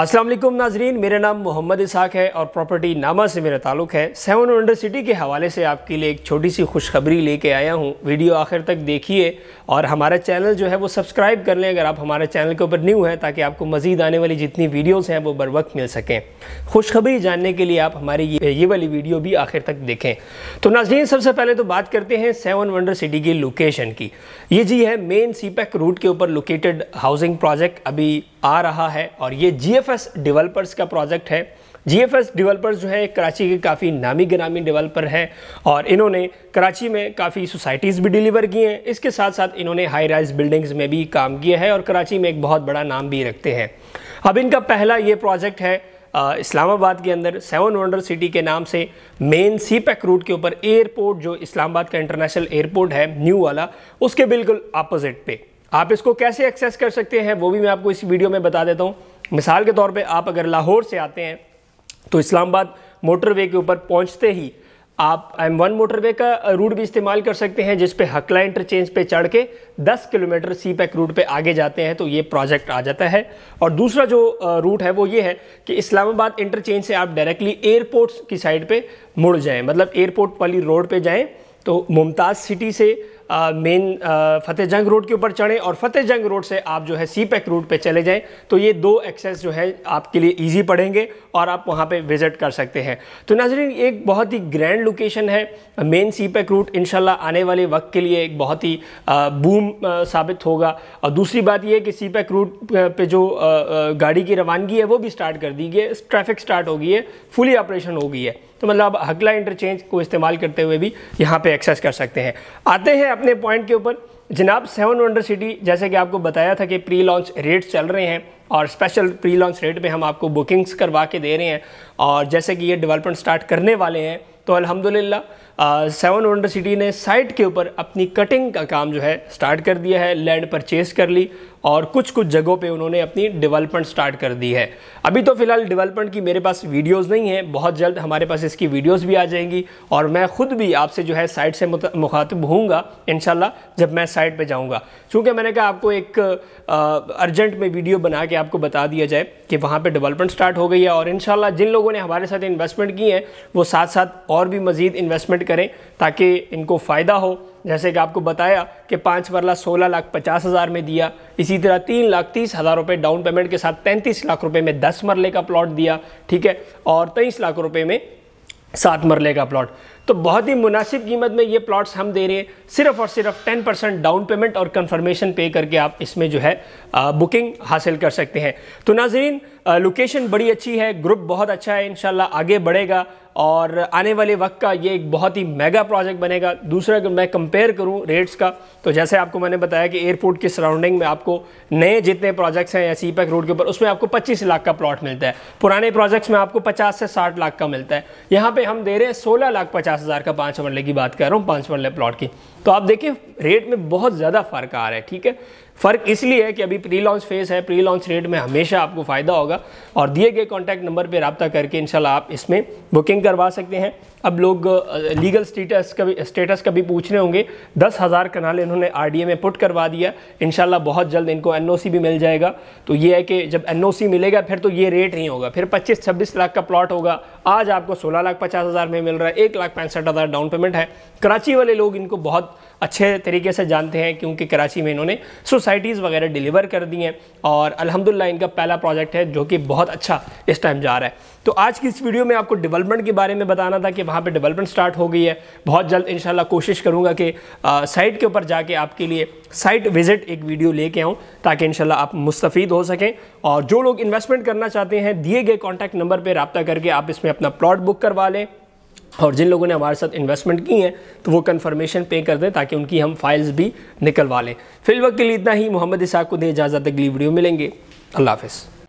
असलम नाजरीन मेरा नाम मोहम्मद इसाक है और प्रॉपर्टी नामा से मेरा ताल्लुक़ है सेवन वंडर सिटी के हवाले से आपके लिए एक छोटी सी खुशखबरी लेके आया हूँ वीडियो आखिर तक देखिए और हमारा चैनल जो है वो सब्सक्राइब कर लें अगर आप हमारे चैनल के ऊपर न्यू हैं ताकि आपको मज़ीद आने वाली जितनी वीडियोज़ हैं वो बर वक्त मिल सकें खुशखबरी जानने के लिए आप हमारी ये, ये वाली वीडियो भी आखिर तक देखें तो नाजरीन सबसे पहले तो बात करते हैं सेवन वंडर सिटी की लोकेशन की ये जी है मेन पैक रूट के ऊपर लोकेटेड हाउसिंग प्रोजेक्ट अभी आ रहा है और ये जी जीएफएस डेवलपर्स का प्रोजेक्ट है जीएफएस डेवलपर्स जो है कराची के काफ़ी नामी ग्रामी डेवलपर हैं और इन्होंने कराची में काफ़ी सोसाइटीज़ भी डिलीवर की हैं इसके साथ साथ इन्होंने हाई राइज बिल्डिंग्स में भी काम किया है और कराची में एक बहुत बड़ा नाम भी रखते हैं अब इनका पहला ये प्रोजेक्ट है इस्लामाबाद के अंदर सेवन वंडर सिटी के नाम से मेन सी पैक रूट के ऊपर एयरपोर्ट जो इस्लामाबाद का इंटरनेशनल एयरपोर्ट है न्यू वाला उसके बिल्कुल अपोजिट पे आप इसको कैसे एक्सेस कर सकते हैं वो भी मैं आपको इस वीडियो में बता देता हूँ मिसाल के तौर पे आप अगर लाहौर से आते हैं तो इस्लामाबाद मोटरवे के ऊपर पहुंचते ही आप एम वन मोटरवे का रूट भी इस्तेमाल कर सकते हैं जिस पे हकला इंटरचेंज पे चढ़ के 10 किलोमीटर सी पैक रूट पे आगे जाते हैं तो ये प्रोजेक्ट आ जाता है और दूसरा जो रूट है वो ये है कि इस्लामाबाद इंटरचेंज से आप डायरेक्टली एयरपोर्ट की साइड पे मुड़ जाएं मतलब एयरपोर्ट वाली रोड पे जाएं तो मुमताज़ सिटी से मेन फतेह जंग रोड के ऊपर चढ़ें और फतेह जंग रोड से आप जो है सी पैक रूट पर चले जाएँ तो ये दो एक्सेस जो है आपके लिए ईजी पड़ेंगे और आप वहाँ पर विज़िट कर सकते हैं तो नाजरीन एक बहुत ही ग्रैंड लोकेशन है मेन सी पैक रूट इन आने वाले वक्त के लिए एक बहुत ही बूम साबित होगा और दूसरी बात यह कि सी पैक रूट पर जो गाड़ी की रवानगी है वो भी स्टार्ट कर दी गई है ट्रैफिक स्टार्ट हो गई है फुली ऑपरेशन हो गई है तो मतलब आप हगला इंटरचेंज को इस्तेमाल करते हुए भी यहाँ पे एक्सेस कर सकते हैं आते हैं अपने पॉइंट के ऊपर जनाब सेवन वंडर सिटी जैसे कि आपको बताया था कि प्री लॉन्च रेट्स चल रहे हैं और स्पेशल प्री लॉन्च रेट पर हम आपको बुकिंग्स करवा के दे रहे हैं और जैसे कि ये डेवलपमेंट स्टार्ट करने वाले हैं तो अलहमदिल्ला सेवन वंडर सिटी ने साइट के ऊपर अपनी कटिंग का काम जो है स्टार्ट कर दिया है लैंड परचेज कर ली और कुछ कुछ जगहों पे उन्होंने अपनी डेवलपमेंट स्टार्ट कर दी है अभी तो फिलहाल डेवलपमेंट की मेरे पास वीडियोस नहीं है बहुत जल्द हमारे पास इसकी वीडियोस भी आ जाएंगी और मैं खुद भी आपसे जो है साइट से मुखातिब होऊंगा इन जब मैं साइट पर जाऊँगा चूँकि मैंने कहा आपको एक अर्जेंट में वीडियो बना के आपको बता दिया जाए कि वहाँ पर डेवलपमेंट स्टार्ट हो गई है और इन जिन लोगों ने हमारे साथ इन्वेस्टमेंट की है वो साथ साथ और भी मज़ीद इन्वेस्टमेंट कन्वर्ट करें ताकि इनको फ़ायदा हो जैसे कि आपको बताया कि पाँच वरला सोलह लाख पचास हज़ार में दिया इसी तरह तीन लाख तीस हज़ार रुपये डाउन पेमेंट के साथ पैंतीस लाख रुपये में दस मरले का प्लॉट दिया ठीक है और तेईस लाख रुपये में सात मरले का प्लॉट तो बहुत ही मुनासिब कीमत में ये प्लॉट्स हम दे रहे हैं सिर्फ और सिर्फ 10 परसेंट डाउन पेमेंट और कंफर्मेशन पे करके आप इसमें जो है आ, बुकिंग हासिल कर सकते हैं तो नाजरीन लोकेशन बड़ी अच्छी है ग्रुप बहुत अच्छा है इन आगे बढ़ेगा और आने वाले वक्त का ये एक बहुत ही मेगा प्रोजेक्ट बनेगा दूसरा अगर मैं कंपेयर करूँ रेट्स का तो जैसे आपको मैंने बताया कि एयरपोर्ट के सराउंडिंग में आपको नए जितने प्रोजेक्ट्स हैं या सी पैक रोड के ऊपर उसमें आपको 25 लाख का प्लॉट मिलता है पुराने प्रोजेक्ट्स में आपको 50 से 60 लाख का मिलता है यहाँ पर हम दे रहे हैं सोलह लाख पचास हज़ार का पाँच मरले की बात कर रहा हूँ पाँच मरले प्लॉट की तो आप देखिए रेट में बहुत ज़्यादा फ़र्क आ रहा है ठीक है फ़र्क इसलिए है कि अभी प्री लॉन्च फेज़ है प्री लॉन्च रेट में हमेशा आपको फ़ायदा होगा और दिए गए कॉन्टैक्ट नंबर पर रबता करके इन आप इसमें बुकिंग करवा सकते हैं अब लोग लीगल स्टेटस का भी स्टेटस का भी पूछ रहे होंगे दस हज़ार कनाल इन्होंने आर डी ए में पुट करवा दिया इन बहुत जल्द इनको एन ओ सी भी मिल जाएगा तो ये है कि जब एन ओ सी मिलेगा फिर तो ये रेट नहीं होगा फिर पच्चीस छब्बीस लाख का प्लॉट होगा आज आपको सोलह लाख पचास हज़ार में मिल रहा है एक लाख पैंसठ हज़ार डाउन पेमेंट है कराची वाले लोग इनको बहुत अच्छे तरीके से जानते हैं क्योंकि कराची में इन्होंने सोसाइटीज़ वगैरह डिलीवर कर दी हैं और अलहमदिल्ला इनका पहला प्रोजेक्ट है जो कि बहुत अच्छा इस टाइम जा रहा है तो आज की इस वीडियो में आपको डेवलपमेंट के बारे में बताना था कि वहाँ पर डेवलपमेंट स्टार्ट हो गई है बहुत जल्द इन कोशिश करूँगा कि साइट के ऊपर जाके आपके लिए साइट विज़िट एक वीडियो लेके आऊँ ताकि इन आप मुस्तफ़ हो सकें और जो लोग इन्वेस्टमेंट करना चाहते हैं दिए गए कॉन्टैक्ट नंबर पर रबता करके आप इसमें अपना प्लॉट बुक करवा लें और जिन लोगों ने हमारे साथ इन्वेस्टमेंट की हैं तो वो कन्फर्मेशन पे कर दें ताकि उनकी हम फाइल्स भी निकलवा लें वक्त के लिए इतना ही मोहम्मद इसाक को दें इजाज़त अगली वीडियो मिलेंगे अल्लाह हाफ़